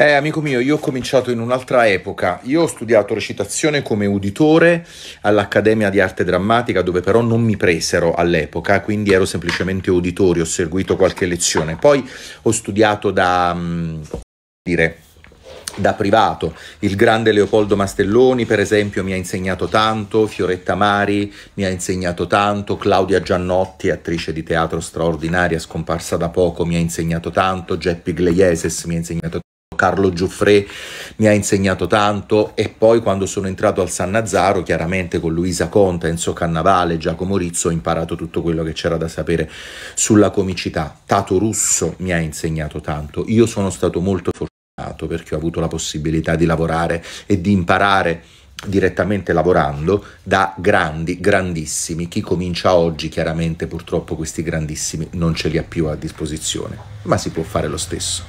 Eh, amico mio, io ho cominciato in un'altra epoca. Io ho studiato recitazione come uditore all'Accademia di Arte Drammatica, dove però non mi presero all'epoca, quindi ero semplicemente uditore, ho seguito qualche lezione. Poi ho studiato da mh, mm, dire da privato. Il grande Leopoldo Mastelloni, per esempio, mi ha insegnato tanto, Fioretta Mari mi ha insegnato tanto, Claudia Giannotti, attrice di teatro straordinaria, scomparsa da poco, mi ha insegnato tanto, Geppi Gleieses mi ha insegnato tanto. Carlo Giuffre mi ha insegnato tanto e poi quando sono entrato al San Nazzaro, chiaramente con Luisa Conta, Enzo Cannavale, Giacomo Rizzo, ho imparato tutto quello che c'era da sapere sulla comicità. Tato Russo mi ha insegnato tanto. Io sono stato molto fortunato perché ho avuto la possibilità di lavorare e di imparare direttamente lavorando da grandi, grandissimi. Chi comincia oggi, chiaramente purtroppo questi grandissimi non ce li ha più a disposizione, ma si può fare lo stesso.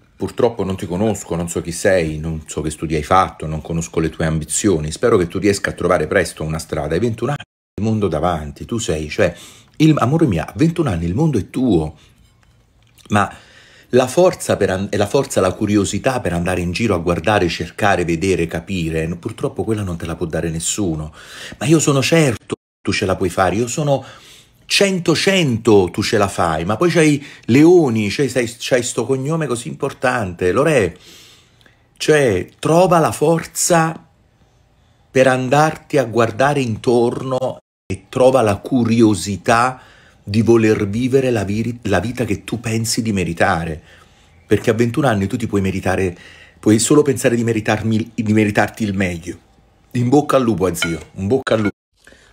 Purtroppo non ti conosco, non so chi sei, non so che studi hai fatto, non conosco le tue ambizioni. Spero che tu riesca a trovare presto una strada. Hai 21 anni, il mondo davanti, tu sei, cioè, il, amore mio, 21 anni il mondo è tuo. Ma la forza, per, la forza, la curiosità per andare in giro a guardare, cercare, vedere, capire, purtroppo quella non te la può dare nessuno. Ma io sono certo che tu ce la puoi fare, io sono 100-100 tu ce la fai, ma poi c'hai Leoni, c'hai, c'hai sto cognome così importante, Lore, cioè trova la forza per andarti a guardare intorno e trova la curiosità di voler vivere la, vi- la, vita che tu pensi di meritare. Perché a 21 anni tu ti puoi meritare, puoi solo pensare di, di meritarti il meglio. In bocca al lupo, zio, in bocca al lupo.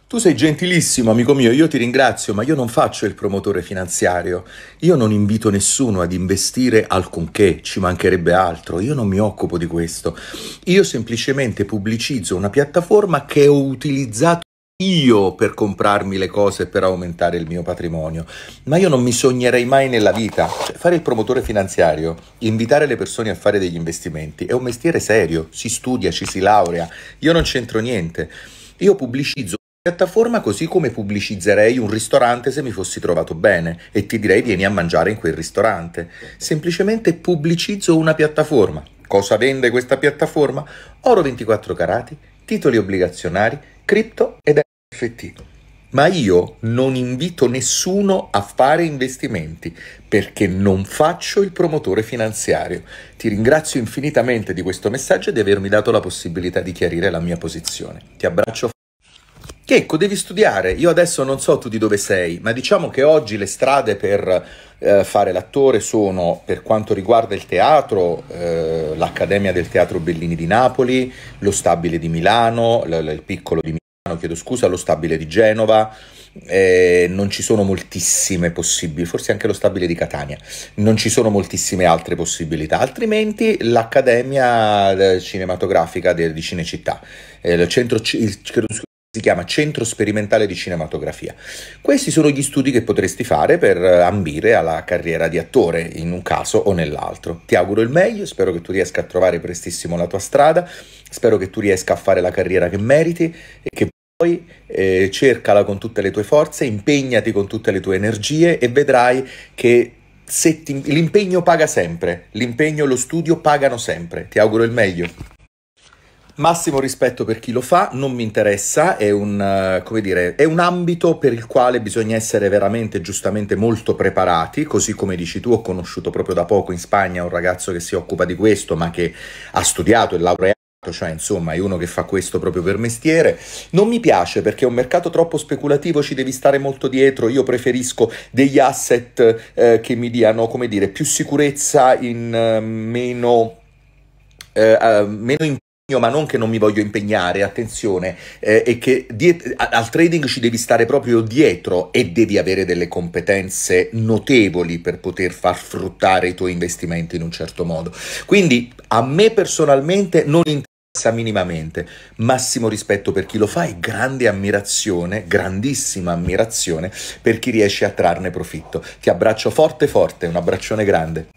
Tu sei gentilissimo, amico mio, io ti ringrazio, ma io non faccio il promotore finanziario. Io non invito nessuno ad investire alcunché, ci mancherebbe altro, io non mi occupo di questo. Io semplicemente pubblicizzo una piattaforma che ho utilizzato io per comprarmi le cose per aumentare il mio patrimonio, ma io non mi sognerei mai nella vita. Cioè, fare il promotore finanziario, invitare le persone a fare degli investimenti, è un mestiere serio, si studia, ci si laurea, io non c'entro niente. Io pubblicizzo piattaforma così come pubblicizzerei un ristorante se mi fossi trovato bene e ti direi vieni a mangiare in quel ristorante. Semplicemente pubblicizzo una piattaforma. Cosa vende questa piattaforma? Oro 24 carati, titoli obbligazionari, cripto ed NFT. Ma io non invito nessuno a fare investimenti perché non faccio il promotore finanziario. Ti ringrazio infinitamente di questo messaggio e di avermi dato la possibilità di chiarire la mia posizione. Ti abbraccio. Checco, devi studiare. Io adesso non so tu di dove sei, ma diciamo che oggi le strade per eh, fare l'attore sono, per quanto riguarda il teatro, eh, l'Accademia del Teatro Bellini di Napoli, lo Stabile di Milano, l- l- il Piccolo di Milano, chiedo scusa, lo Stabile di Genova. Eh, non ci sono moltissime possibili, forse anche lo stabile di Catania, non ci sono moltissime altre possibilità, altrimenti l'Accademia eh, Cinematografica di Cinecittà, eh, il centro, il, si chiama Centro Sperimentale di Cinematografia. Questi sono gli studi che potresti fare per eh, ambire alla carriera di attore in un caso o nell'altro. Ti auguro il meglio, spero che tu riesca a trovare prestissimo la tua strada, spero che tu riesca a fare la carriera che meriti e che poi eh, cercala con tutte le tue forze, impegnati con tutte le tue energie e vedrai che ti, l'impegno paga sempre, l'impegno e lo studio pagano sempre. Ti auguro il meglio. Massimo rispetto per chi lo fa, non mi interessa, è un, eh, dire, è un, ambito per il quale bisogna essere veramente giustamente molto preparati, così come dici tu, ho conosciuto proprio da poco in Spagna un ragazzo che si occupa di questo, ma che ha studiato e laureato cioè insomma è uno che fa questo proprio per mestiere. Non mi piace perché è un mercato troppo speculativo, ci devi stare molto dietro, io preferisco degli asset eh, che mi diano, come dire, più sicurezza in eh, meno... Eh, eh meno ma non che non mi voglio impegnare, attenzione, eh, è che diet- al trading ci devi stare proprio dietro e devi avere delle competenze notevoli per poter far fruttare i tuoi investimenti in un certo modo. Quindi a me personalmente non interessa minimamente. Massimo rispetto per chi lo fa e grande ammirazione, grandissima ammirazione per chi riesce a trarne profitto. Ti abbraccio forte forte, un abbraccione grande.